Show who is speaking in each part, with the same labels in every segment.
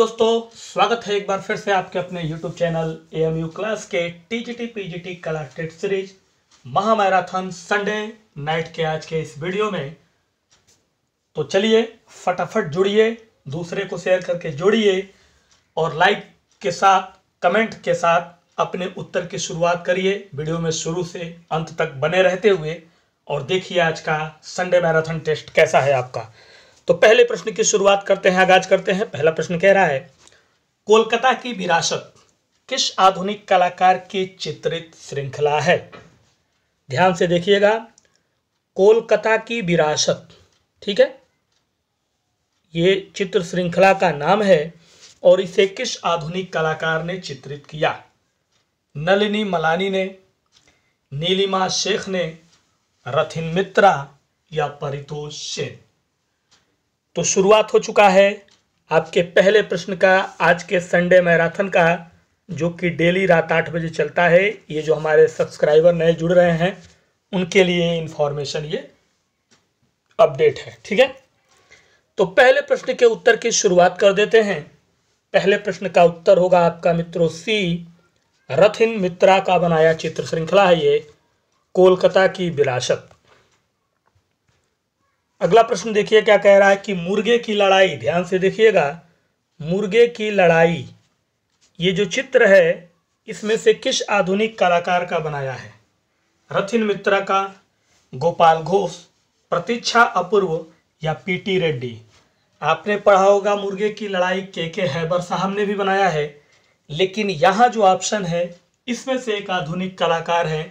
Speaker 1: दोस्तों स्वागत है एक बार फिर से आपके अपने YouTube channel A M U class के T G T P G T कला टेट सीरीज महामैराथन संडे नाइट के आज के इस वीडियो में तो चलिए फटाफट जुड़िए दूसरे को शेयर करके जोड़िए और लाइक के साथ कमेंट के साथ अपने उत्तर की शुरुआत करिए वीडियो में शुरू से अंत तक बने रहते हुए और देखिए आज का संडे मैराथन टेस्ट कैसा है आपका तो पहले प्रश्न की शुरुआत करते हैं आगाज करते हैं पहला प्रश्न कह रहा है कोलकाता की विरासत किस आधुनिक कलाकार की चित्रित श्रृंखला है ध्यान से देखिएगा कोलकाता की विरासत ठीक है ये चित्र श्रृंखला का नाम है और इसे किस आधुनिक कलाकार ने चित्रित किया नलिनी मलानी ने नीलिमा शेख ने रथिन मित्रा या परितोष सेन तो शुरुआत हो चुका है आपके पहले प्रश्न का आज के संडे मैराथन का जो कि डेली रात आठ बजे चलता है ये जो हमारे सब्सक्राइबर नए जुड़ रहे हैं उनके लिए इन्फॉर्मेशन ये अपडेट है ठीक है तो पहले प्रश्न के उत्तर की शुरुआत कर देते हैं पहले प्रश्न का उत्तर होगा आपका मित्रों सी रथिन मित्रा का बनाया चित्र श्रृंखला है ये कोलकाता की विरासत अगला प्रश्न देखिए क्या कह रहा है कि मुर्गे की लड़ाई ध्यान से देखिएगा मुर्गे की लड़ाई ये जो चित्र है इसमें से किस आधुनिक कलाकार का बनाया है रथिन मित्रा का गोपाल घोष प्रतीक्षा अपूर्व या पीटी रेड्डी आपने पढ़ा होगा मुर्गे की लड़ाई के के हैबर साहब ने भी बनाया है लेकिन यहाँ जो ऑप्शन है इसमें से एक आधुनिक कलाकार है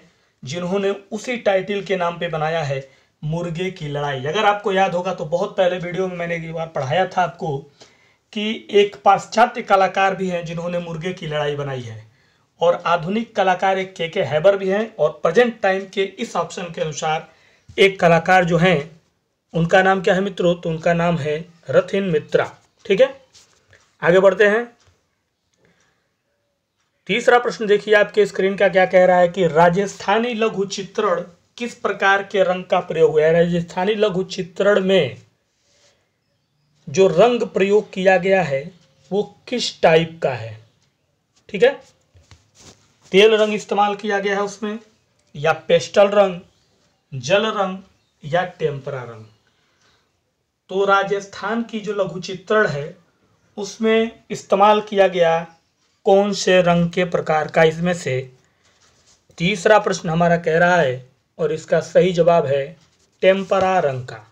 Speaker 1: जिन्होंने उसी टाइटल के नाम पे बनाया है मुर्गे की लड़ाई अगर आपको याद होगा तो बहुत पहले वीडियो में मैंने एक बार पढ़ाया था आपको कि एक पाश्चात्य कलाकार भी हैं जिन्होंने मुर्गे की लड़ाई बनाई है और आधुनिक कलाकार एक के के हैबर भी हैं और प्रेजेंट टाइम के इस ऑप्शन के अनुसार एक कलाकार जो हैं उनका नाम क्या है मित्रों तो उनका नाम है रथिन मित्रा ठीक है आगे बढ़ते हैं तीसरा प्रश्न देखिए आपके स्क्रीन का क्या कह रहा है कि राजस्थानी लघु चित्रण किस प्रकार के रंग का प्रयोग हुआ है राजस्थानी लघु चित्रण में जो रंग प्रयोग किया गया है वो किस टाइप का है ठीक है तेल रंग इस्तेमाल किया गया है उसमें या पेस्टल रंग जल रंग या टेम्परा रंग तो राजस्थान की जो लघु चित्रण है उसमें इस्तेमाल किया गया कौन से रंग के प्रकार का इसमें से तीसरा प्रश्न हमारा कह रहा है और इसका सही जवाब है टेम्परा रंग का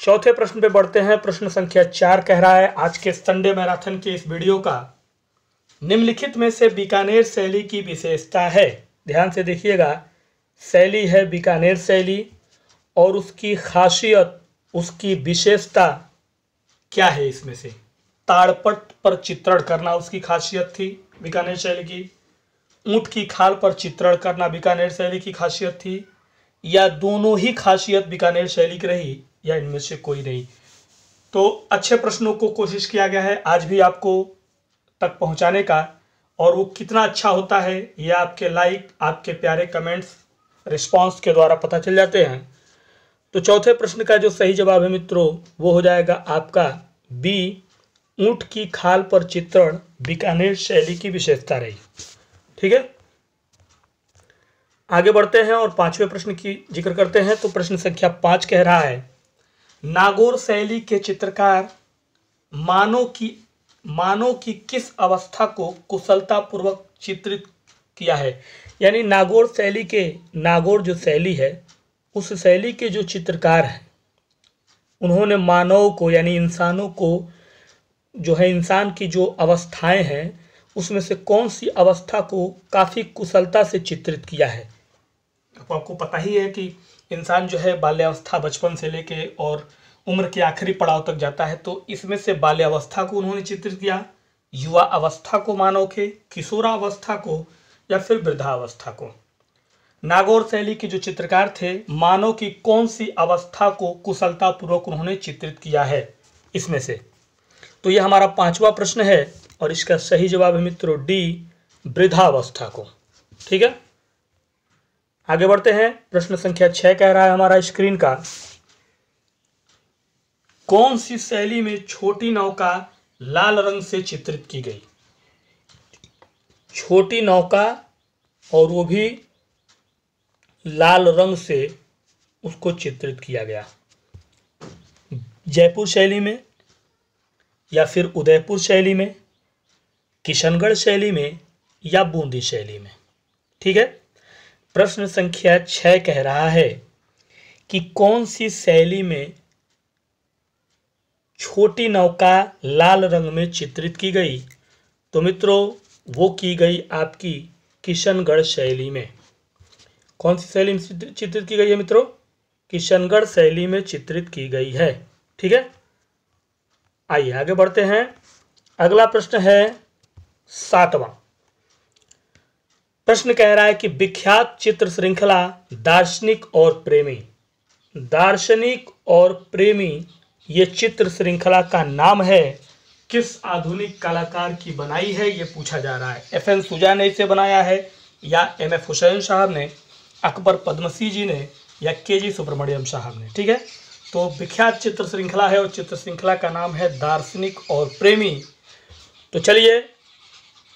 Speaker 1: चौथे प्रश्न पे बढ़ते हैं प्रश्न संख्या चार कह रहा है आज के संडे मैराथन के इस वीडियो का निम्नलिखित में से बीकानेर शैली की विशेषता है ध्यान से देखिएगा शैली है बीकानेर शैली और उसकी खासियत उसकी विशेषता क्या है इसमें से ताड़पट पर चित्रण करना उसकी खासियत थी बीकानेर शैली की ऊँट की खाल पर चित्रण करना बीकानेर शैली की खासियत थी या दोनों ही खासियत बीकानेर शैली की रही या इनमें से कोई नहीं तो अच्छे प्रश्नों को कोशिश किया गया है आज भी आपको तक पहुंचाने का और वो कितना अच्छा होता है ये आपके लाइक आपके प्यारे कमेंट्स रिस्पांस के द्वारा पता चल जाते हैं तो चौथे प्रश्न का जो सही जवाब है मित्रों वो हो जाएगा आपका बी ऊँट की खाल पर चित्रण बीकानेर शैली की विशेषता रही ठीक है आगे बढ़ते हैं और पांचवें प्रश्न की जिक्र करते हैं तो प्रश्न संख्या पांच कह रहा है नागौर शैली के चित्रकार मानव की मानव की किस अवस्था को कुशलतापूर्वक चित्रित किया है यानी नागौर शैली के नागौर जो शैली है उस शैली के जो चित्रकार हैं उन्होंने मानव को यानी इंसानों को जो है इंसान की जो अवस्थाएं हैं उसमें से कौन सी अवस्था को काफ़ी कुशलता से चित्रित किया है आपको पता ही है कि इंसान जो है बाल्यावस्था बचपन से लेके और उम्र के आखिरी पड़ाव तक जाता है तो इसमें से बाल्यावस्था को उन्होंने चित्रित किया युवा अवस्था को मानव के किशोरावस्था को या फिर वृद्धावस्था को नागौर शैली के जो चित्रकार थे मानव की कौन सी अवस्था को कुशलतापूर्वक उन्होंने चित्रित किया है इसमें से तो यह हमारा पांचवा प्रश्न है और इसका सही जवाब है मित्रों डी वृद्धावस्था को ठीक है आगे बढ़ते हैं प्रश्न संख्या छह कह रहा है हमारा स्क्रीन का कौन सी शैली में छोटी नौका लाल रंग से चित्रित की गई छोटी नौका और वो भी लाल रंग से उसको चित्रित किया गया जयपुर शैली में या फिर उदयपुर शैली में किशनगढ़ शैली में या बूंदी शैली में ठीक है प्रश्न संख्या छः कह रहा है कि कौन सी शैली में छोटी नौका लाल रंग में चित्रित की गई तो मित्रों वो की गई आपकी किशनगढ़ शैली में कौन सी शैली में चित्रित की गई है मित्रों किशनगढ़ शैली में चित्रित की गई है ठीक है आइए आगे बढ़ते हैं अगला प्रश्न है सातवां प्रश्न कह रहा है कि विख्यात चित्र श्रृंखला दार्शनिक और प्रेमी दार्शनिक और प्रेमी ये चित्र श्रृंखला का नाम है किस आधुनिक कलाकार की बनाई है ये पूछा जा रहा है एफ एन सुजा ने इसे बनाया है या एम एफ हुसैन साहब ने अकबर पद्मसी जी ने या के जी सुब्रमण्यम साहब ने ठीक है तो विख्यात चित्र श्रृंखला है और चित्र श्रृंखला का नाम है दार्शनिक और प्रेमी तो चलिए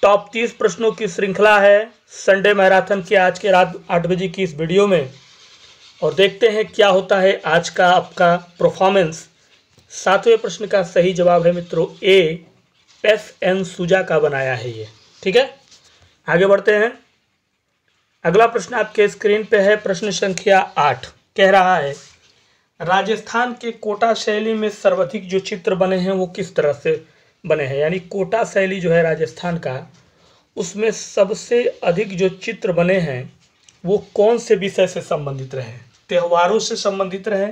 Speaker 1: टॉप तीस प्रश्नों की श्रृंखला है संडे मैराथन की आज के रात आठ बजे की इस वीडियो में और देखते हैं क्या होता है आज का आपका परफॉर्मेंस सातवें प्रश्न का सही जवाब है मित्रों ए एस एन सुजा का बनाया है ये ठीक है आगे बढ़ते हैं अगला प्रश्न आपके स्क्रीन पे है प्रश्न संख्या आठ कह रहा है राजस्थान के कोटा शैली में सर्वाधिक जो चित्र बने हैं वो किस तरह से बने हैं यानी कोटा शैली जो है राजस्थान का उसमें सबसे अधिक जो चित्र बने हैं वो कौन से विषय से संबंधित रहे त्योहारों से संबंधित रहे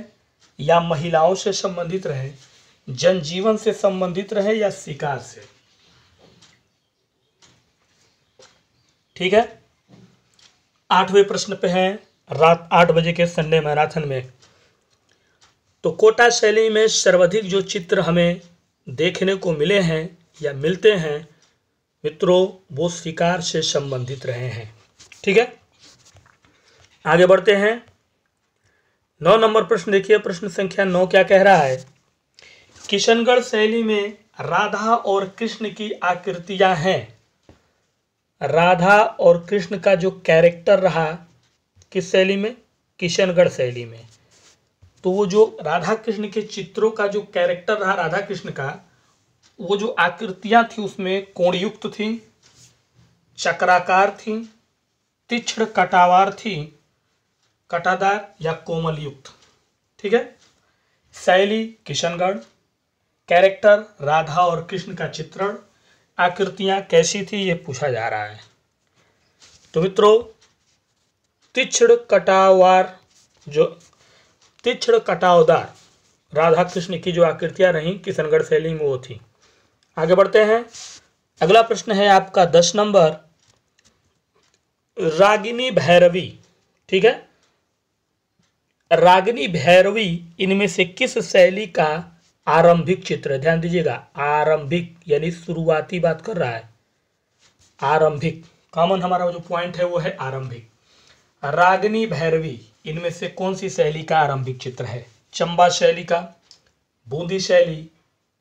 Speaker 1: या महिलाओं से संबंधित रहे जनजीवन से संबंधित रहे या शिकार से ठीक है आठवें प्रश्न पे हैं रात आठ बजे के संडे मैराथन में तो कोटा शैली में सर्वाधिक जो चित्र हमें देखने को मिले हैं या मिलते हैं मित्रों वो शिकार से संबंधित रहे हैं ठीक है आगे बढ़ते हैं नौ नंबर प्रश्न देखिए प्रश्न संख्या नौ क्या कह रहा है किशनगढ़ शैली में राधा और कृष्ण की आकृतियां हैं राधा और कृष्ण का जो कैरेक्टर रहा किस शैली में किशनगढ़ शैली में तो वो जो राधा कृष्ण के चित्रों का जो कैरेक्टर रहा राधा कृष्ण का वो जो आकृतियां थी उसमें कोणयुक्त थी चक्राकार थी तीक्षण कटावार थी कटादार या कोमल युक्त ठीक है शैली किशनगढ़ कैरेक्टर राधा और कृष्ण का चित्रण आकृतियां कैसी थी ये पूछा जा रहा है तो मित्रों तीक्षण कटावार जो तीक्षण कटावदार राधा कृष्ण की जो आकृतियां रहीं किशनगढ़ शैली में वो थी आगे बढ़ते हैं अगला प्रश्न है आपका दस नंबर रागिनी भैरवी ठीक है रागिनी भैरवी इनमें से किस शैली का आरंभिक चित्र ध्यान दीजिएगा आरंभिक यानी शुरुआती बात कर रहा है आरंभिक कॉमन हमारा जो पॉइंट है वो है आरंभिक रागनी भैरवी इनमें से कौन सी शैली का आरंभिक चित्र है चंबा शैली का बूंदी शैली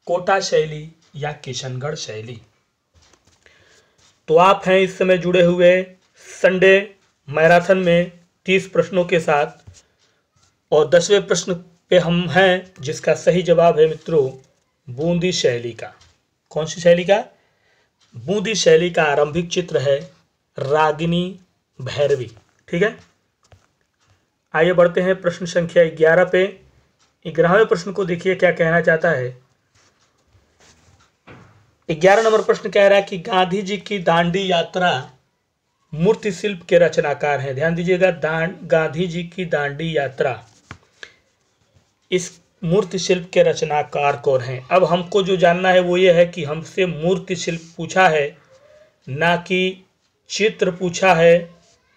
Speaker 1: कोटा शैली या किशनगढ़ शैली तो आप हैं इस समय जुड़े हुए संडे मैराथन में तीस प्रश्नों के साथ और दसवें प्रश्न पे हम हैं जिसका सही जवाब है मित्रों बूंदी शैली का कौन सी शैली का बूंदी शैली का आरंभिक चित्र है रागिनी भैरवी ठीक है आइए बढ़ते हैं प्रश्न संख्या ग्यारह पे ग्यारहवें प्रश्न को देखिए क्या कहना चाहता है ग्यारह नंबर प्रश्न कह रहा है कि गांधी जी की दांडी यात्रा मूर्ति शिल्प के रचनाकार हैं ध्यान दीजिएगा गांधी जी की दांडी यात्रा इस मूर्ति शिल्प के रचनाकार कौन हैं अब हमको जो जानना है वो ये है कि हमसे मूर्ति शिल्प पूछा है ना कि चित्र पूछा है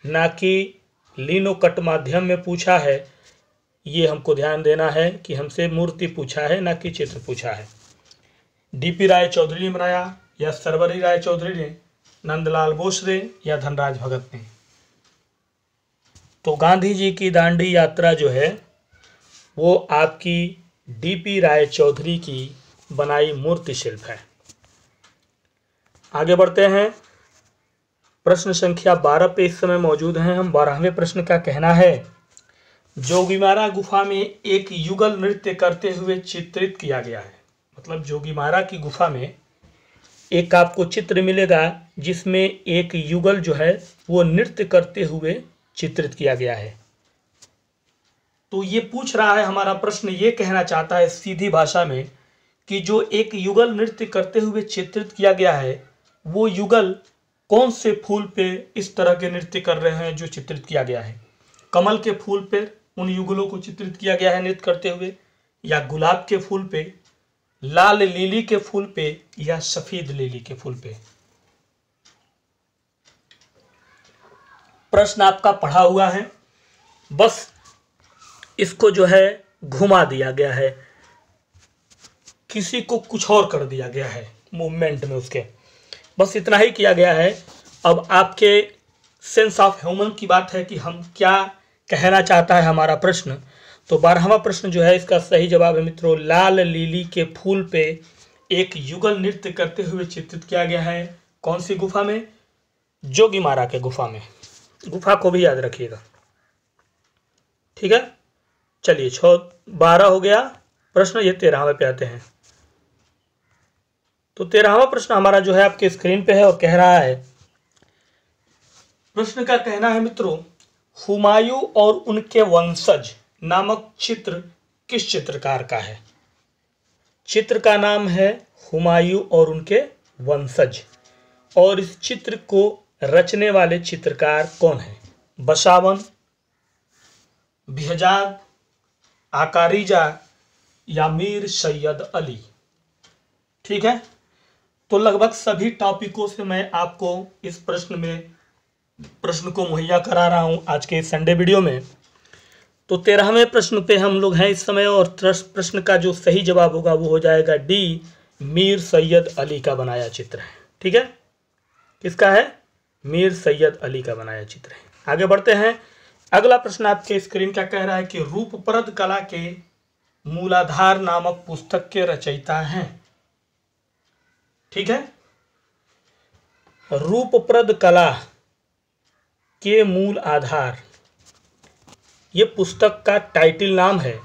Speaker 1: ना कि लीनो कट माध्यम में पूछा है ये हमको ध्यान देना है कि हमसे मूर्ति पूछा है ना कि चित्र पूछा है डीपी राय चौधरी ने बनाया या सरवरी राय चौधरी ने नंदलाल बोस ने या धनराज भगत ने तो गांधी जी की दांडी यात्रा जो है वो आपकी डीपी राय चौधरी की बनाई मूर्ति शिल्प है आगे बढ़ते हैं प्रश्न संख्या बारह पे इस समय मौजूद हैं हम बारहवें प्रश्न का कहना है जोगीमारा गुफा में एक युगल नृत्य करते हुए चित्रित किया गया है मतलब जोगीमारा की गुफा में एक आपको चित्र मिलेगा जिसमें एक युगल जो है वो नृत्य करते हुए चित्रित किया गया है तो ये पूछ रहा है हमारा प्रश्न ये कहना चाहता है सीधी भाषा में कि जो एक युगल नृत्य करते हुए चित्रित किया गया है वो युगल कौन से फूल पे इस तरह के नृत्य कर रहे हैं जो चित्रित किया गया है कमल के फूल पे उन युगलों को चित्रित किया गया है नृत्य करते हुए या गुलाब के फूल पे लाल लीली के फूल पे या सफेद लीली के फूल पे प्रश्न आपका पढ़ा हुआ है बस इसको जो है घुमा दिया गया है किसी को कुछ और कर दिया गया है मूवमेंट में उसके बस इतना ही किया गया है अब आपके सेंस ऑफ ह्यूमन की बात है कि हम क्या कहना चाहता है हमारा प्रश्न तो बारहवा प्रश्न जो है इसका सही जवाब है मित्रों लाल लीली के फूल पे एक युगल नृत्य करते हुए चित्रित किया गया है कौन सी गुफा में जोगी मारा के गुफा में गुफा को भी याद रखिएगा ठीक है चलिए छो बारह हो गया प्रश्न ये तेरहवें पे आते हैं तो तेरहवा प्रश्न हमारा जो है आपके स्क्रीन पे है और कह रहा है प्रश्न का कहना है मित्रों हुमायूं और उनके वंशज नामक चित्र किस चित्रकार का है चित्र का नाम है हुमायूं और उनके वंशज और इस चित्र को रचने वाले चित्रकार कौन है बसावन बिहजाद आकारिजा या मीर सैयद अली ठीक है तो लगभग सभी टॉपिकों से मैं आपको इस प्रश्न में प्रश्न को मुहैया करा रहा हूं आज के संडे वीडियो में तो तेरहवें प्रश्न पे हम लोग हैं इस समय और प्रश्न का जो सही जवाब होगा वो हो जाएगा डी मीर सैयद अली का बनाया चित्र है ठीक है किसका है मीर सैयद अली का बनाया चित्र है आगे बढ़ते हैं अगला प्रश्न आपके स्क्रीन का कह रहा है कि रूपप्रद कला के मूलाधार नामक पुस्तक के रचयिता हैं ठीक है रूपप्रद कला के मूल आधार ये पुस्तक का टाइटल नाम है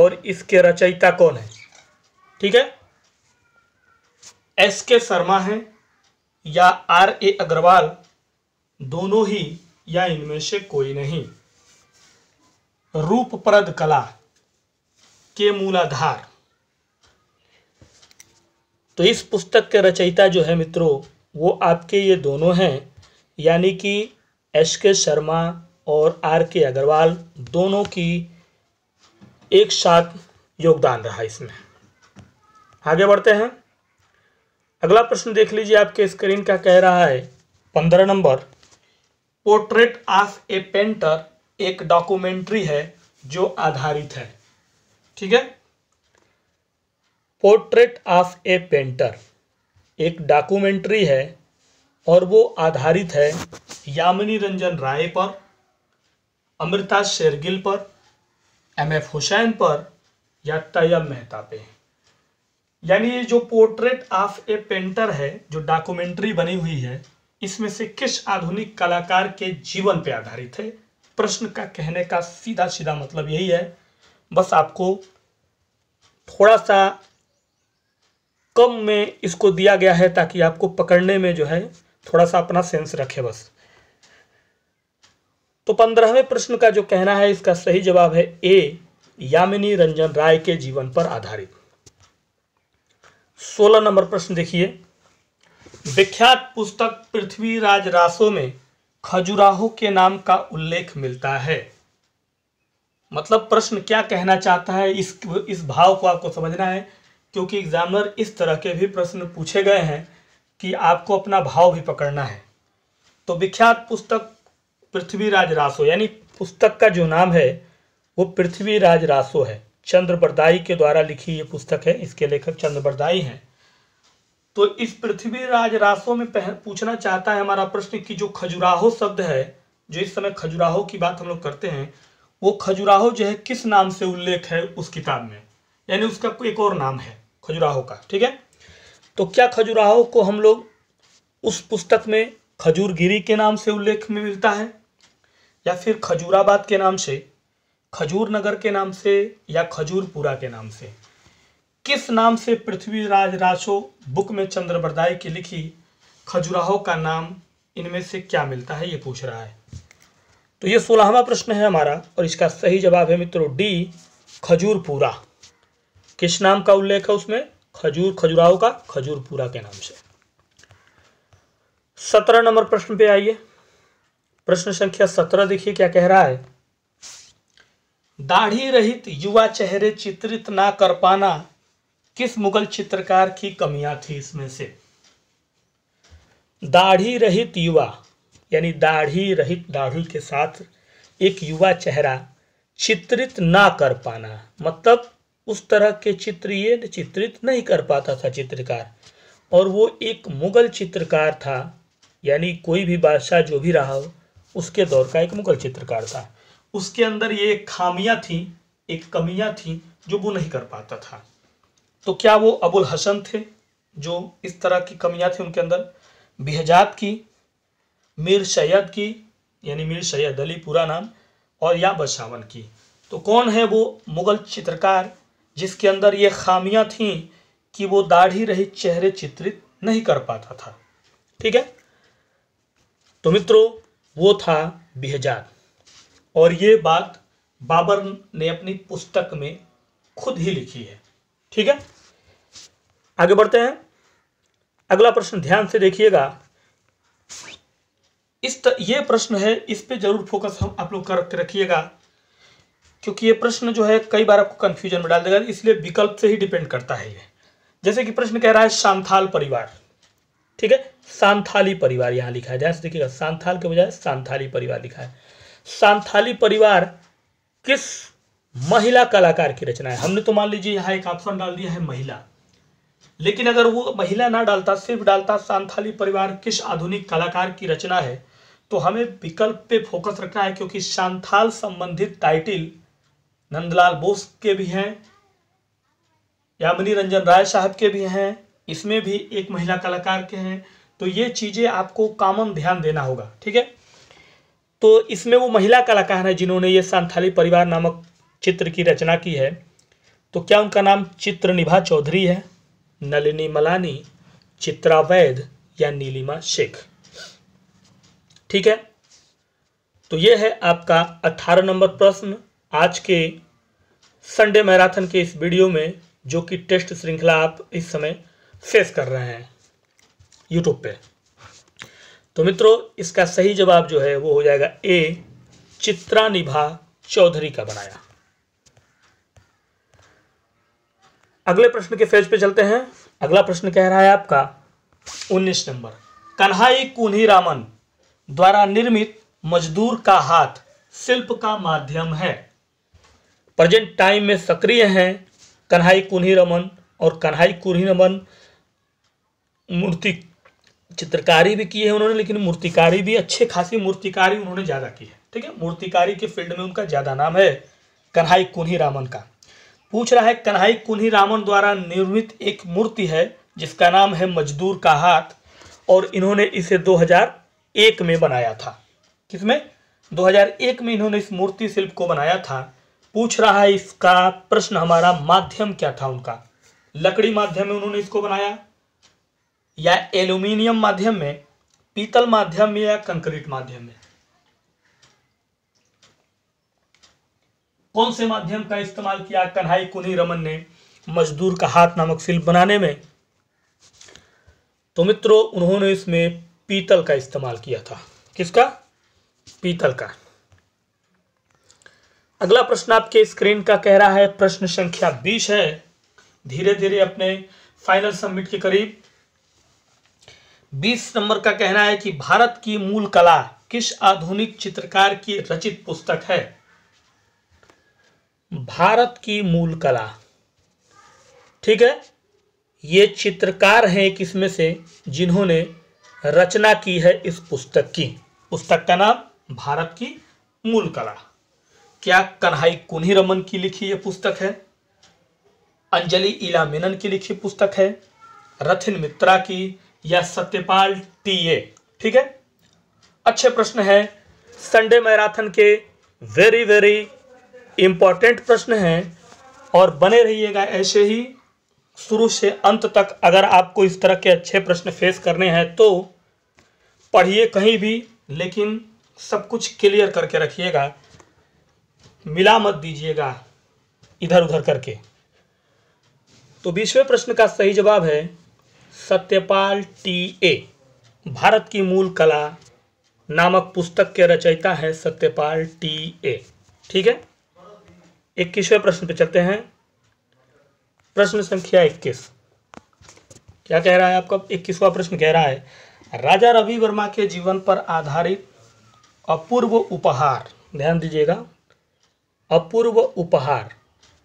Speaker 1: और इसके रचयिता कौन है ठीक है एस के शर्मा हैं या आर ए अग्रवाल दोनों ही या इनमें से कोई नहीं रूपप्रद कला के मूलाधार तो इस पुस्तक के रचयिता जो है मित्रों वो आपके ये दोनों हैं यानी कि एस के शर्मा और आर के अग्रवाल दोनों की एक साथ योगदान रहा इसमें आगे बढ़ते हैं अगला प्रश्न देख लीजिए आपके स्क्रीन का कह रहा है पंद्रह नंबर पोर्ट्रेट ऑफ ए पेंटर एक डॉक्यूमेंट्री है जो आधारित है ठीक है पोर्ट्रेट ऑफ ए पेंटर एक डॉक्यूमेंट्री है और वो आधारित है यामिनी रंजन राय पर अमृता शेरगिल पर एम एफ हुसैन पर या तैयब मेहता पे यानी ये जो पोर्ट्रेट ऑफ ए पेंटर है जो डॉक्यूमेंट्री बनी हुई है इसमें से किस आधुनिक कलाकार के जीवन पे आधारित है प्रश्न का कहने का सीधा सीधा मतलब यही है बस आपको थोड़ा सा कम में इसको दिया गया है ताकि आपको पकड़ने में जो है थोड़ा सा अपना सेंस रखे बस तो पंद्रहवें प्रश्न का जो कहना है इसका सही जवाब है ए यामिनी रंजन राय के जीवन पर आधारित सोलह नंबर प्रश्न देखिए विख्यात पुस्तक पृथ्वीराज रासो में खजुराहो के नाम का उल्लेख मिलता है मतलब प्रश्न क्या कहना चाहता है इस इस भाव को आपको समझना है क्योंकि एग्ज़ामिनर इस तरह के भी प्रश्न पूछे गए हैं कि आपको अपना भाव भी पकड़ना है तो विख्यात पुस्तक पृथ्वीराज रासो यानी पुस्तक का जो नाम है वो पृथ्वीराज रासो है चंद्र बरदाई के द्वारा लिखी ये पुस्तक है इसके लेखक चंद्र बरदाई हैं तो इस पृथ्वीराज रासो में पूछना चाहता है हमारा प्रश्न कि जो खजुराहो शब्द है जो इस समय खजुराहो की बात हम लोग करते हैं वो खजुराहो जो है किस नाम से उल्लेख है उस किताब में यानी उसका कोई एक और नाम है खजुराहो का ठीक है तो क्या खजुराहो को हम लोग उस पुस्तक में खजूरगिरी के नाम से उल्लेख में मिलता है या फिर खजूराबाद के नाम से खजूर नगर के नाम से या खजूरपुरा के नाम से किस नाम से पृथ्वीराज राशो बुक में चंद्रबरदाई की लिखी खजुराहो का नाम इनमें से क्या मिलता है ये पूछ रहा है तो ये सोलहवा प्रश्न है हमारा और इसका सही जवाब है मित्रों डी खजूरपुरा किस नाम का उल्लेख है उसमें खजूर खजुराहो का खजूरपुरा के नाम से सत्रह नंबर प्रश्न पे आइए प्रश्न संख्या सत्रह देखिए क्या कह रहा है दाढ़ी रहित युवा चेहरे चित्रित ना कर पाना किस मुगल चित्रकार की कमियां थी इसमें से दाढ़ी रहित युवा यानी दाढ़ी रहित दाढ़ी के साथ एक युवा चेहरा चित्रित ना कर पाना मतलब उस तरह के चित्र ये चित्रित नहीं कर पाता था चित्रकार और वो एक मुग़ल चित्रकार था यानी कोई भी बादशाह जो भी रहा हो उसके दौर का एक मुग़ल चित्रकार था उसके अंदर ये खामियां थी एक कमियां थी जो वो नहीं कर पाता था तो क्या वो अबुल हसन थे जो इस तरह की कमियां थी उनके अंदर बेहजात की मीर सैयद की यानी मीर सैयद अली पूरा नाम और या बसावन की तो कौन है वो मुग़ल चित्रकार जिसके अंदर ये खामियां थीं कि वो दाढ़ी रही चेहरे चित्रित नहीं कर पाता था ठीक है तो मित्रों वो था बिहजार और ये बात बाबर ने अपनी पुस्तक में खुद ही लिखी है ठीक है आगे बढ़ते हैं अगला प्रश्न ध्यान से देखिएगा इस त, ये प्रश्न है इस पे जरूर फोकस हम आप लोग करके रखिएगा क्योंकि ये प्रश्न जो है कई बार आपको कन्फ्यूजन में डाल देगा इसलिए विकल्प से ही डिपेंड करता है ये जैसे कि प्रश्न कह रहा है सांथाल परिवार ठीक है सांथाली परिवार यहाँ लिखा है ध्यान से देखिएगा सांथाल के बजाय सांथाली परिवार लिखा है सांथाली परिवार किस महिला कलाकार की रचना है हमने तो मान लीजिए यहाँ एक ऑप्शन डाल दिया है महिला लेकिन अगर वो महिला ना डालता सिर्फ डालता सांथाली परिवार किस आधुनिक कलाकार की रचना है तो हमें विकल्प पे फोकस रखना है क्योंकि सांथाल संबंधित टाइटिल नंदलाल बोस के भी हैं यामिनी रंजन राय साहब के भी हैं इसमें भी एक महिला कलाकार के हैं तो ये चीज़ें आपको कॉमन ध्यान देना होगा ठीक है तो इसमें वो महिला कलाकार हैं जिन्होंने ये सांथाली परिवार नामक चित्र की रचना की है तो क्या उनका नाम चित्र निभा चौधरी है नलिनी मलानी चित्रा वैद या नीलिमा शेख ठीक है तो ये है आपका अठारह नंबर प्रश्न आज के संडे मैराथन के इस वीडियो में जो कि टेस्ट श्रृंखला आप इस समय फेस कर रहे हैं यूट्यूब पे तो मित्रों इसका सही जवाब जो है वो हो जाएगा ए चित्रा निभा चौधरी का बनाया अगले प्रश्न के फेज पे चलते हैं अगला प्रश्न कह रहा है आपका उन्नीस नंबर कन्हाई कुन्ही रामन द्वारा निर्मित मजदूर का हाथ शिल्प का माध्यम है प्रेजेंट टाइम में सक्रिय हैं कन्हई कुन्ही रमन और कन्हई कुन्ही रमन मूर्ति चित्रकारी भी की है उन्होंने लेकिन मूर्तिकारी भी अच्छे खासी मूर्तिकारी उन्होंने ज़्यादा की है ठीक है मूर्तिकारी के फील्ड में उनका ज़्यादा नाम है कन्हई कुन्ही रामन का पूछ रहा है कन्हई कुन्ही रामन द्वारा निर्मित एक मूर्ति है जिसका नाम है मजदूर का हाथ और इन्होंने इसे 2001 में बनाया था किसमें 2001 में इन्होंने इस मूर्ति शिल्प को बनाया था पूछ रहा है इसका प्रश्न हमारा माध्यम क्या था उनका लकड़ी माध्यम में उन्होंने इसको बनाया या एल्यूमिनियम माध्यम में पीतल माध्यम में या कंक्रीट माध्यम में कौन से माध्यम का इस्तेमाल किया कन्हई कुनी रमन ने मजदूर का हाथ नामक फिल्म बनाने में तो मित्रों उन्होंने इसमें पीतल का इस्तेमाल किया था किसका पीतल का अगला प्रश्न आपके स्क्रीन का कह रहा है प्रश्न संख्या बीस है धीरे धीरे अपने फाइनल सबमिट के करीब बीस नंबर का कहना है कि भारत की मूल कला किस आधुनिक चित्रकार की रचित पुस्तक है भारत की मूल कला ठीक है ये चित्रकार हैं किसमें से जिन्होंने रचना की है इस पुस्तक की पुस्तक का नाम भारत की मूल कला क्या कन्हई कुन्ही रमन की लिखी ये पुस्तक है अंजलि इला मेनन की लिखी पुस्तक है रथिन मित्रा की या सत्यपाल टी ए ठीक है अच्छे प्रश्न है संडे मैराथन के वेरी वेरी इंपॉर्टेंट प्रश्न है और बने रहिएगा ऐसे ही शुरू से अंत तक अगर आपको इस तरह के अच्छे प्रश्न फेस करने हैं तो पढ़िए कहीं भी लेकिन सब कुछ क्लियर करके रखिएगा मिला मत दीजिएगा इधर उधर करके तो बीसवें प्रश्न का सही जवाब है सत्यपाल टी ए भारत की मूल कला नामक पुस्तक के रचयिता है सत्यपाल टी ए ठीक है इक्कीसवें प्रश्न पे चलते हैं प्रश्न संख्या इक्कीस क्या कह रहा है आपका इक्कीसवा प्रश्न कह रहा है राजा रवि वर्मा के जीवन पर आधारित अपूर्व उपहार ध्यान दीजिएगा अपूर्व उपहार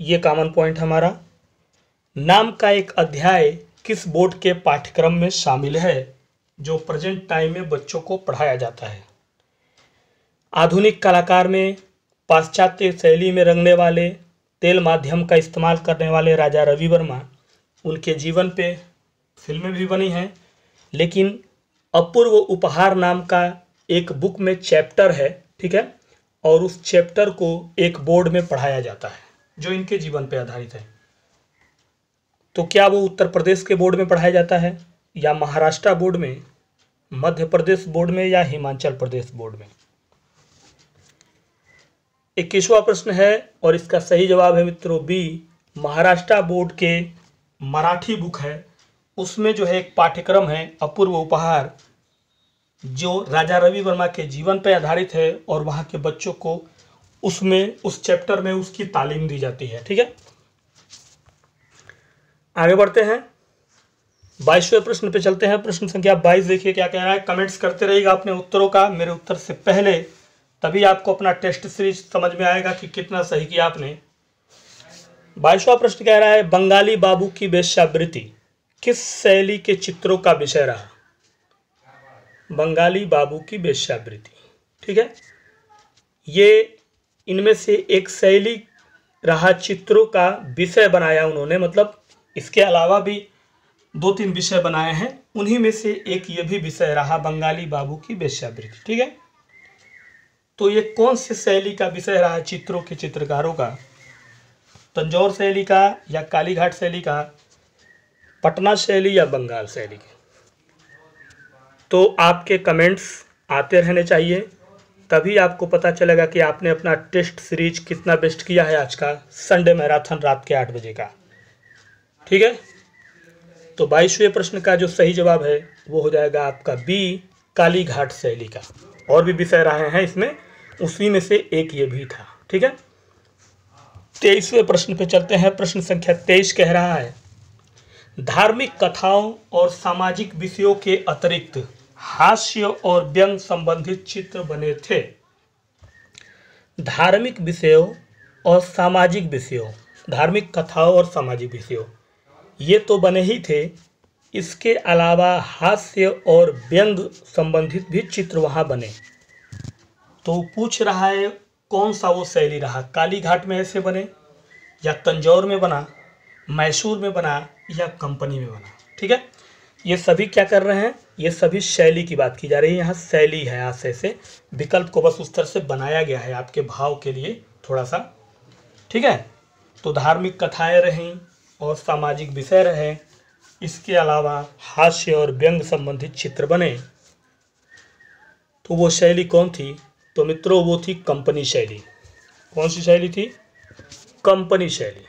Speaker 1: ये कॉमन पॉइंट हमारा नाम का एक अध्याय किस बोर्ड के पाठ्यक्रम में शामिल है जो प्रेजेंट टाइम में बच्चों को पढ़ाया जाता है आधुनिक कलाकार में पाश्चात्य शैली में रंगने वाले तेल माध्यम का इस्तेमाल करने वाले राजा रवि वर्मा उनके जीवन पे फिल्में भी बनी हैं लेकिन अपूर्व उपहार नाम का एक बुक में चैप्टर है ठीक है और उस चैप्टर को एक बोर्ड में पढ़ाया जाता है जो इनके जीवन पर आधारित है तो क्या वो उत्तर प्रदेश के बोर्ड में पढ़ाया जाता है या महाराष्ट्र बोर्ड में मध्य प्रदेश बोर्ड में या हिमाचल प्रदेश बोर्ड में इक्कीसवा प्रश्न है और इसका सही जवाब है मित्रों बी महाराष्ट्र बोर्ड के मराठी बुक है उसमें जो है एक पाठ्यक्रम है अपूर्व उपहार जो राजा रवि वर्मा के जीवन पर आधारित है और वहाँ के बच्चों को उसमें उस चैप्टर में उसकी तालीम दी जाती है ठीक है आगे बढ़ते हैं बाईसवें प्रश्न पे चलते हैं प्रश्न संख्या बाईस देखिए क्या कह रहा है कमेंट्स करते रहिएगा अपने उत्तरों का मेरे उत्तर से पहले तभी आपको अपना टेस्ट सीरीज समझ में आएगा कि कितना सही किया आपने बाईसवा प्रश्न कह रहा है बंगाली बाबू की वेश्यावृत्ति किस शैली के चित्रों का विषय रहा बंगाली बाबू की वेश्यावृत्ति ठीक है ये इनमें से एक शैली रहा चित्रों का विषय बनाया उन्होंने मतलब इसके अलावा भी दो तीन विषय बनाए हैं उन्हीं में से एक ये भी विषय रहा बंगाली बाबू की वेश्यावृत्ति ठीक है तो ये कौन से शैली का विषय रहा चित्रों के चित्रकारों का तंजौर शैली का या कालीघाट शैली का पटना शैली या बंगाल शैली का तो आपके कमेंट्स आते रहने चाहिए तभी आपको पता चलेगा कि आपने अपना टेस्ट सीरीज कितना बेस्ट किया है आज का संडे मैराथन रात के आठ बजे का ठीक है तो बाईसवें प्रश्न का जो सही जवाब है वो हो जाएगा आपका बी काली घाट शैली का और भी विषय रहे हैं इसमें उसी में से एक ये भी था ठीक है तेईसवें प्रश्न पे चलते हैं प्रश्न संख्या तेईस कह रहा है धार्मिक कथाओं और सामाजिक विषयों के अतिरिक्त हास्य और व्यंग संबंधित चित्र बने थे धार्मिक विषयों और सामाजिक विषयों धार्मिक कथाओं और सामाजिक विषयों ये तो बने ही थे इसके अलावा हास्य और व्यंग संबंधित भी चित्र वहाँ बने तो पूछ रहा है कौन सा वो शैली रहा कालीघाट में ऐसे बने या तंजौर में बना मैसूर में बना या कंपनी में बना ठीक है ये सभी क्या कर रहे हैं ये सभी शैली की बात की जा रही है यहाँ शैली है आशय से विकल्प को बस उस तरह से बनाया गया है आपके भाव के लिए थोड़ा सा ठीक है तो धार्मिक कथाएं रहें और सामाजिक विषय रहें इसके अलावा हास्य और व्यंग संबंधित चित्र बने तो वो शैली कौन थी तो मित्रों वो थी कंपनी शैली कौन सी शैली थी कंपनी शैली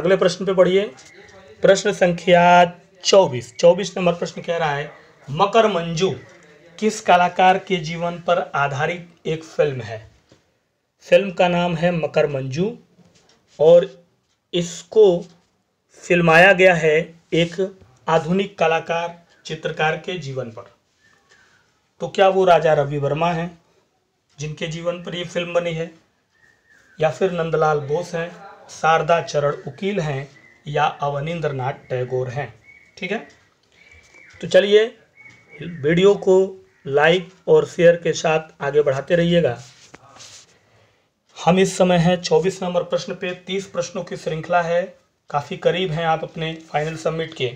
Speaker 1: अगले प्रश्न पे पढ़िए प्रश्न संख्या चौबीस चौबीस नंबर प्रश्न कह रहा है मकर मंजू किस कलाकार के जीवन पर आधारित एक फिल्म है फिल्म का नाम है मकर मंजू और इसको फिल्माया गया है एक आधुनिक कलाकार चित्रकार के जीवन पर तो क्या वो राजा रवि वर्मा हैं जिनके जीवन पर ये फिल्म बनी है या फिर नंदलाल बोस हैं शारदा चरण उकील हैं या अवनिंद्रनाथ टैगोर हैं ठीक है तो चलिए वीडियो को लाइक और शेयर के साथ आगे बढ़ाते रहिएगा हम इस समय हैं चौबीस नंबर प्रश्न पे तीस प्रश्नों की श्रृंखला है काफ़ी करीब हैं आप अपने फाइनल सबमिट के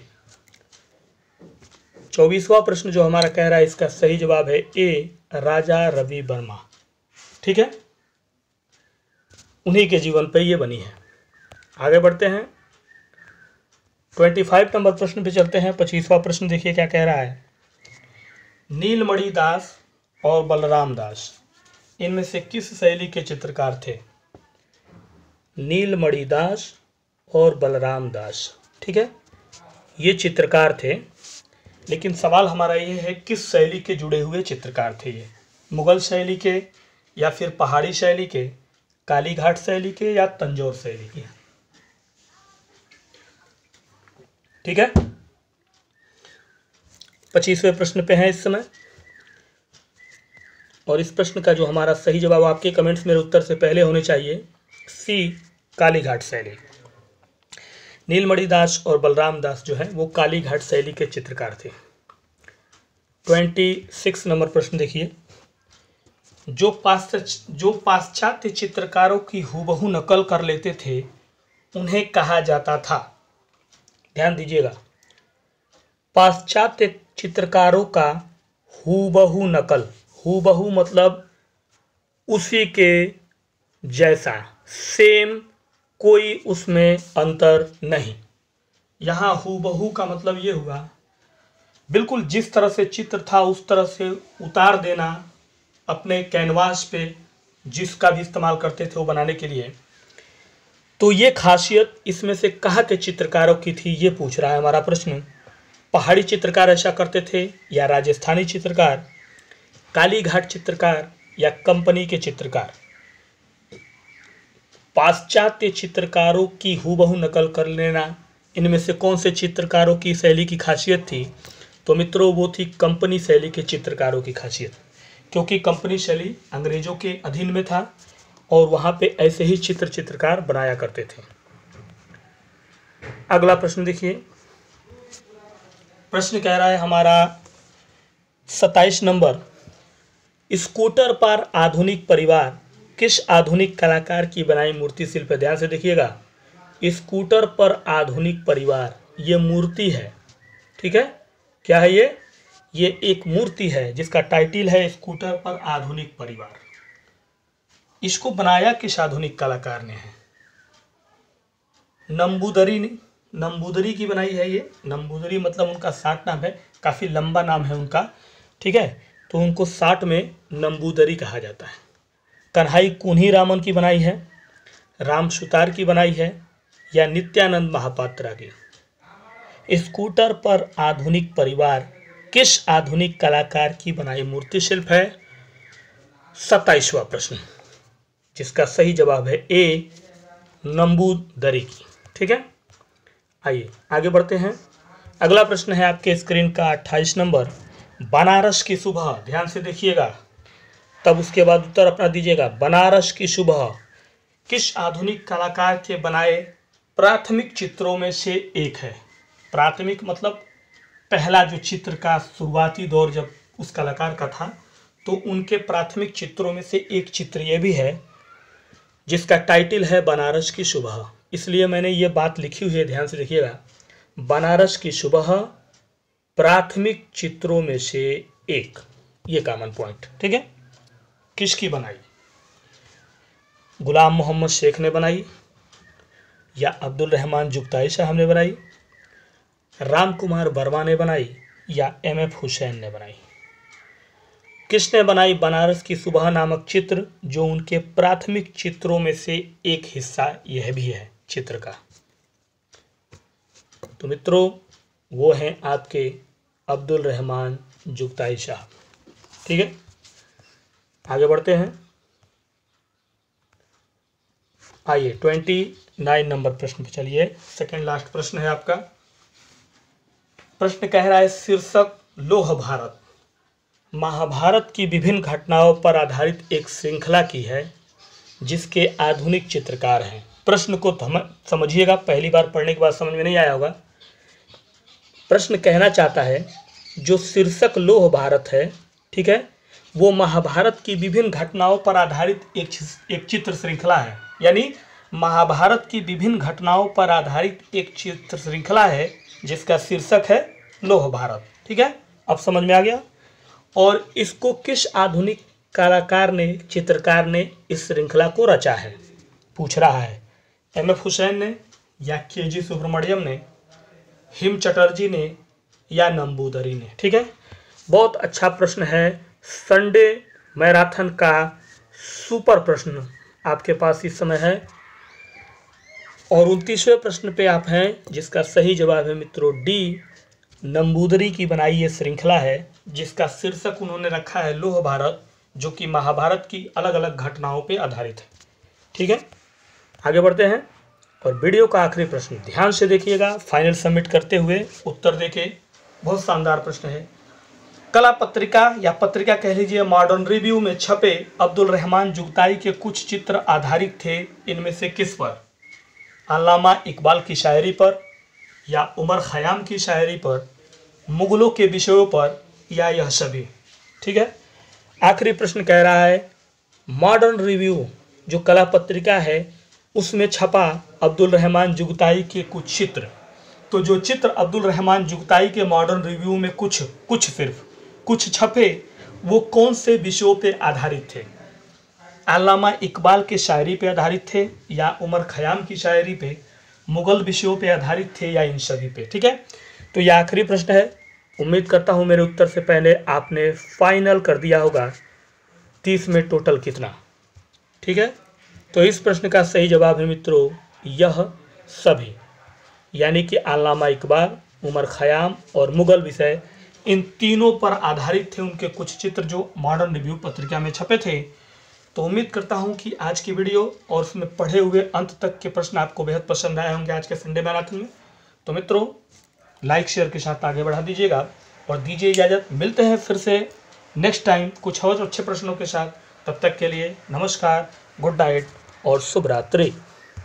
Speaker 1: चौबीसवा प्रश्न जो हमारा कह रहा है इसका सही जवाब है ए राजा रवि वर्मा ठीक है उन्हीं के जीवन पर ये बनी है आगे बढ़ते हैं ट्वेंटी फाइव नंबर प्रश्न पे चलते हैं पच्चीसवा प्रश्न देखिए क्या कह रहा है नीलमणि दास और बलराम दास इनमें से किस शैली के चित्रकार थे नीलमणि दास और बलराम दास ठीक है ये चित्रकार थे लेकिन सवाल हमारा ये है किस शैली के जुड़े हुए चित्रकार थे ये मुगल शैली के या फिर पहाड़ी शैली के कालीघाट शैली के या तंजौर शैली के ठीक है पच्चीसवें प्रश्न पे हैं इस समय और इस प्रश्न का जो हमारा सही जवाब आपके कमेंट्स मेरे उत्तर से पहले होने चाहिए सी कालीघाट शैली नीलमणि दास और बलराम दास जो है वो कालीघाट शैली के चित्रकार थे ट्वेंटी सिक्स नंबर प्रश्न देखिए जो पाश्चात्य जो पाश्चात्य चित्रकारों की हूबहू नकल कर लेते थे उन्हें कहा जाता था ध्यान दीजिएगा पाश्चात्य चित्रकारों का हूबहू नकल हूबहू मतलब उसी के जैसा सेम कोई उसमें अंतर नहीं यहाँ हूबहू का मतलब ये हुआ बिल्कुल जिस तरह से चित्र था उस तरह से उतार देना अपने कैनवास पे जिसका भी इस्तेमाल करते थे वो बनाने के लिए तो ये खासियत इसमें से कहा के चित्रकारों की थी ये पूछ रहा है हमारा प्रश्न पहाड़ी चित्रकार ऐसा करते थे या राजस्थानी चित्रकार कालीघाट चित्रकार या कंपनी के चित्रकार पाश्चात्य चित्रकारों की हूबहू नकल कर लेना इनमें से कौन से चित्रकारों की शैली की खासियत थी तो मित्रों वो थी कंपनी शैली के चित्रकारों की खासियत क्योंकि कंपनी शैली अंग्रेजों के अधीन में था और वहाँ पे ऐसे ही चित्र चित्रकार बनाया करते थे अगला प्रश्न देखिए प्रश्न कह रहा है हमारा सत्ताईस नंबर स्कूटर पर आधुनिक परिवार किस आधुनिक कलाकार की बनाई मूर्ति शिल्प ध्यान से देखिएगा स्कूटर पर आधुनिक परिवार ये मूर्ति है ठीक है क्या है ये ये एक मूर्ति है जिसका टाइटिल है स्कूटर पर आधुनिक परिवार इसको बनाया किस आधुनिक कलाकार ने है नंबूदरी ने नंबूदरी की बनाई है ये नंबूदरी मतलब उनका साठ नाम है काफ़ी लंबा नाम है उनका ठीक है तो उनको साठ में नंबूदरी कहा जाता है कन्हई कुन्ही रामन की बनाई है राम सुतार की बनाई है या नित्यानंद महापात्रा की स्कूटर पर आधुनिक परिवार किस आधुनिक कलाकार की बनाई मूर्ति शिल्प है सत्ताईसवा प्रश्न जिसका सही जवाब है ए नंबूदरी की ठीक है आइए आगे बढ़ते हैं अगला प्रश्न है आपके स्क्रीन का अट्ठाईस नंबर बनारस की सुबह ध्यान से देखिएगा तब उसके बाद उत्तर अपना दीजिएगा बनारस की सुबह किस आधुनिक कलाकार के बनाए प्राथमिक चित्रों में से एक है प्राथमिक मतलब पहला जो चित्र का शुरुआती दौर जब उस कलाकार का था तो उनके प्राथमिक चित्रों में से एक चित्र ये भी है जिसका टाइटल है बनारस की सुबह इसलिए मैंने ये बात लिखी हुई है ध्यान से देखिएगा बनारस की सुबह प्राथमिक चित्रों में से एक ये कॉमन पॉइंट ठीक है किसकी बनाई गुलाम मोहम्मद शेख ने बनाई या अब्दुल रहमान जुगताई साहब ने बनाई राम कुमार वर्मा ने बनाई या एम एफ हुसैन ने बनाई ने बनाई बनारस की सुबह नामक चित्र जो उनके प्राथमिक चित्रों में से एक हिस्सा यह भी है चित्र का तो मित्रों वो हैं आपके अब्दुल रहमान जुगताई शाह ठीक है आगे बढ़ते हैं आइए ट्वेंटी नाइन नंबर प्रश्न पे चलिए सेकंड लास्ट प्रश्न है आपका प्रश्न कह रहा है शीर्षक लोह भारत महाभारत की विभिन्न घटनाओं पर आधारित एक श्रृंखला की है जिसके आधुनिक चित्रकार हैं प्रश्न को समझिएगा पहली बार पढ़ने के बाद समझ में नहीं आया होगा प्रश्न कहना चाहता है जो शीर्षक लोह भारत है ठीक है वो महाभारत की विभिन्न घटनाओं पर आधारित एक एक चित्र श्रृंखला है यानी महाभारत की विभिन्न घटनाओं पर आधारित एक चित्र श्रृंखला है जिसका शीर्षक है लोह भारत ठीक है अब समझ में आ गया और इसको किस आधुनिक कलाकार ने चित्रकार ने इस श्रृंखला को रचा है पूछ रहा है एम एफ हुसैन ने या के जी सुब्रमण्यम ने हिम चटर्जी ने या नंबूदरी ने ठीक है बहुत अच्छा प्रश्न है संडे मैराथन का सुपर प्रश्न आपके पास इस समय है और उनतीसवें प्रश्न पे आप हैं जिसका सही जवाब है मित्रों डी नंबूदरी की बनाई ये श्रृंखला है जिसका शीर्षक उन्होंने रखा है लोह भारत जो कि महाभारत की अलग अलग घटनाओं पर आधारित है ठीक है आगे बढ़ते हैं और वीडियो का आखिरी प्रश्न ध्यान से देखिएगा फाइनल सबमिट करते हुए उत्तर देखे बहुत शानदार प्रश्न है कला पत्रिका या पत्रिका कह लीजिए मॉडर्न रिव्यू में छपे अब्दुल रहमान जुगताई के कुछ चित्र आधारित थे इनमें से किस पर अलामा इकबाल की शायरी पर या उमर खयाम की शायरी पर मुगलों के विषयों पर या यह सभी ठीक है आखिरी प्रश्न कह रहा है मॉडर्न रिव्यू जो कला पत्रिका है उसमें छपा अब्दुल रहमान जुगताई के कुछ चित्र तो जो चित्र अब्दुल रहमान जुगताई के मॉडर्न रिव्यू में कुछ कुछ सिर्फ कुछ छपे वो कौन से विषयों पे आधारित थे आलामा इकबाल के शायरी पे आधारित थे या उमर खयाम की शायरी पे मुगल विषयों पे आधारित थे या इन सभी पे ठीक है तो यह आखिरी प्रश्न है उम्मीद करता हूँ मेरे उत्तर से पहले आपने फाइनल कर दिया होगा तीस में टोटल कितना ठीक है तो इस प्रश्न का सही जवाब है मित्रों यह सभी यानी कि अलामा इकबाल उमर खयाम और मुग़ल विषय इन तीनों पर आधारित थे उनके कुछ चित्र जो मॉडर्न रिव्यू पत्रिका में छपे थे तो उम्मीद करता हूं कि आज की वीडियो और उसमें पढ़े हुए अंत तक के प्रश्न आपको बेहद पसंद आए होंगे आज के संडे मैराथन में तो मित्रों लाइक शेयर के साथ आगे बढ़ा दीजिएगा और दीजिए इजाज़त मिलते हैं फिर से नेक्स्ट टाइम कुछ और अच्छे प्रश्नों के साथ तब तक के लिए नमस्कार गुड नाइट और शुभ रात्रि